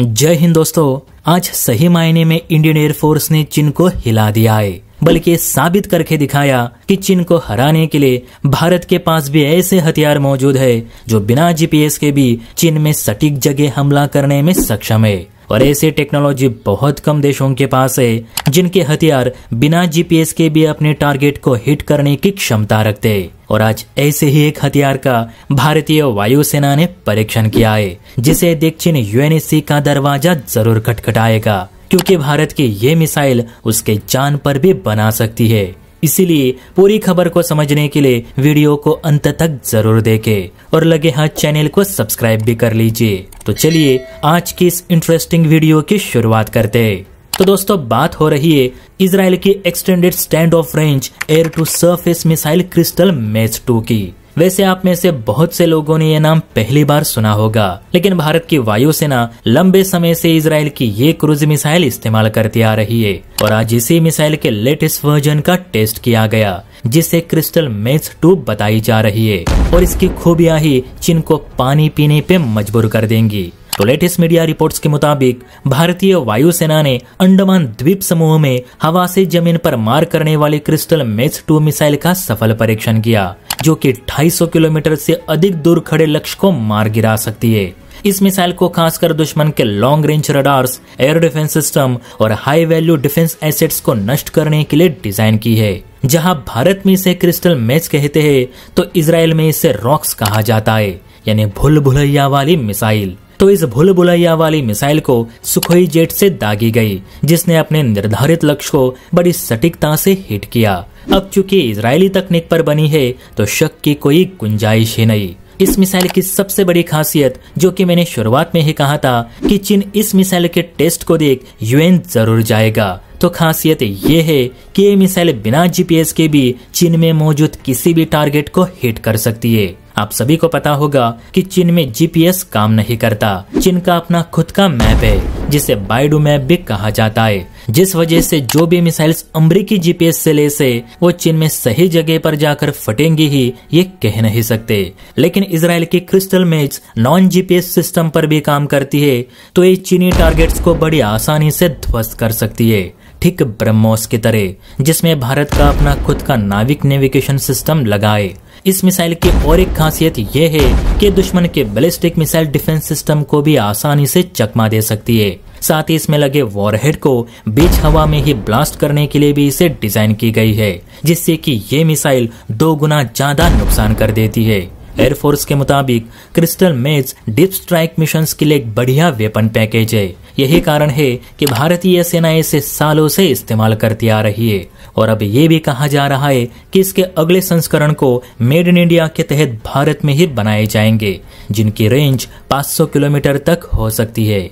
जय हिंद दोस्तों आज सही मायने में इंडियन एयरफोर्स ने चीन को हिला दिया है बल्कि साबित करके दिखाया कि चीन को हराने के लिए भारत के पास भी ऐसे हथियार मौजूद है जो बिना जीपीएस के भी चीन में सटीक जगह हमला करने में सक्षम है और ऐसे टेक्नोलॉजी बहुत कम देशों के पास है जिनके हथियार बिना जीपीएस के भी अपने टारगेट को हिट करने की क्षमता रखते हैं और आज ऐसे ही एक हथियार का भारतीय वायुसेना ने परीक्षण किया है जिसे दक्षिण यूएनएससी का दरवाजा जरूर खटखटाएगा क्योंकि भारत की ये मिसाइल उसके जान पर भी बना सकती है इसीलिए पूरी खबर को समझने के लिए वीडियो को अंत तक जरूर देखें और लगे हाथ चैनल को सब्सक्राइब भी कर लीजिए तो चलिए आज की इस इंटरेस्टिंग वीडियो की शुरुआत करते हैं तो दोस्तों बात हो रही है इसराइल की extended stand off range air to surface missile crystal maze two की वैसे आप में से बहुत से लोगों ने ये नाम पहली बार सुना होगा लेकिन भारत की वायुसेना लंबे समय से इसराइल की ये क्रूज मिसाइल इस्तेमाल करती आ रही है और आज इसी मिसाइल के लेटेस्ट वर्जन का टेस्ट किया गया जिसे क्रिस्टल मैच टू बताई जा रही है और इसकी खूबियां ही चीन को पानी पीने पे मजबूर कर देंगी तो लेटेस्ट मीडिया रिपोर्ट्स के मुताबिक भारतीय वायुसेना ने अंडमान द्वीप समूह में हवा से जमीन पर मार करने वाले क्रिस्टल मेच टू मिसाइल का सफल परीक्षण किया जो कि 250 किलोमीटर से अधिक दूर खड़े लक्ष्य को मार गिरा सकती है इस मिसाइल को खासकर दुश्मन के long range radars air defence system और हाई वैल्यू डिफेंस एसेट्स को नष्ट करने के लिए डिजाइन की है जहां भारत में इसे क्रिस्टल मैच कहते हैं तो इसराइल में इसे रॉक्स कहा जाता है यानी भूल भुलैया वाली मिसाइल तो इस भूल भुलैया वाली मिसाइल को सुखोई जेट से दागी गई जिसने अपने निर्धारित लक्ष्य को बड़ी सटीकता से हिट किया अब चूंकि इजरायली तकनीक पर बनी है तो शक की कोई गुंजाइश ही नहीं इस मिसाइल की सबसे बड़ी खासियत जो कि मैंने शुरुआत में ही कहा था कि चीन इस मिसाइल के टेस्ट को देख यूएन जरूर जाएगा तो खासियत ये है कि ये मिसाइल बिना जीपीएस के भी चीन में मौजूद किसी भी टारगेट को हिट कर सकती है आप सभी को पता होगा कि चीन में जीपीएस काम नहीं करता चीन का अपना खुद का मैप है जिसे बाइडू मैप भी कहा जाता है जिस वजह से जो भी मिसाइल्स अमरीकी जीपीएस से ले से वो चीन में सही जगह पर जाकर फटेंगी ही ये कह नहीं सकते लेकिन इसराइल की क्रिस्टल मेज नॉन जीपीएस सिस्टम पर भी काम करती है तो ये चीनी टारगेट्स को बड़ी आसानी से ध्वस्त कर सकती है ठीक ब्रह्मोस की तरह जिसमें भारत का अपना खुद का नाविक नेविगेशन सिस्टम लगाए इस मिसाइल की और एक खासियत ये है कि दुश्मन के बैलिस्टिक मिसाइल डिफेंस सिस्टम को भी आसानी से चकमा दे सकती है साथ ही इसमें लगे वॉरहेड को बीच हवा में ही ब्लास्ट करने के लिए भी इसे डिजाइन की गई है जिससे कि ये मिसाइल दो गुना ज्यादा नुकसान कर देती है एयरफोर्स के मुताबिक क्रिस्टल मेज डीप स्ट्राइक मिशन के लिए एक बढ़िया वेपन पैकेज है यही कारण है कि भारतीय सेना इसे सालों से इस्तेमाल करती आ रही है और अब ये भी कहा जा रहा है कि इसके अगले संस्करण को मेड इन इंडिया के तहत भारत में ही बनाए जाएंगे जिनकी रेंज 500 किलोमीटर तक हो सकती है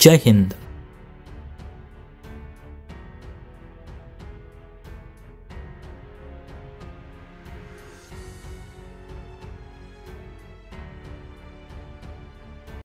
जय हिंद